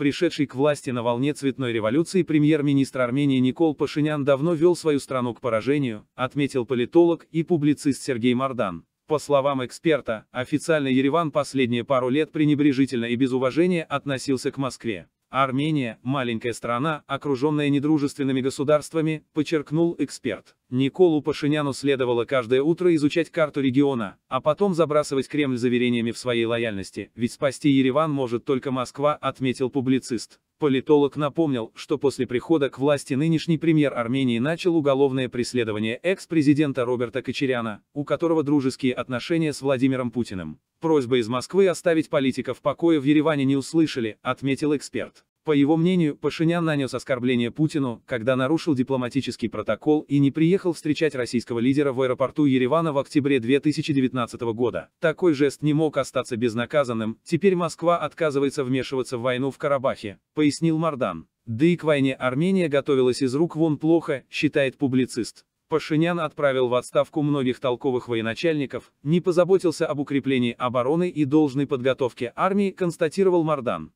пришедший к власти на волне цветной революции премьер-министр Армении Никол Пашинян давно вел свою страну к поражению, отметил политолог и публицист Сергей Мардан. По словам эксперта, официально Ереван последние пару лет пренебрежительно и без уважения относился к Москве. Армения – маленькая страна, окруженная недружественными государствами, подчеркнул эксперт. Николу Пашиняну следовало каждое утро изучать карту региона, а потом забрасывать Кремль заверениями в своей лояльности, ведь спасти Ереван может только Москва, отметил публицист. Политолог напомнил, что после прихода к власти нынешний премьер Армении начал уголовное преследование экс-президента Роберта Кочеряна, у которого дружеские отношения с Владимиром Путиным. Просьбы из Москвы оставить политика в покое в Ереване не услышали, отметил эксперт. По его мнению, Пашинян нанес оскорбление Путину, когда нарушил дипломатический протокол и не приехал встречать российского лидера в аэропорту Еревана в октябре 2019 года. Такой жест не мог остаться безнаказанным, теперь Москва отказывается вмешиваться в войну в Карабахе, пояснил Мардан. Да и к войне Армения готовилась из рук вон плохо, считает публицист. Пашинян отправил в отставку многих толковых военачальников, не позаботился об укреплении обороны и должной подготовке армии, констатировал Мардан.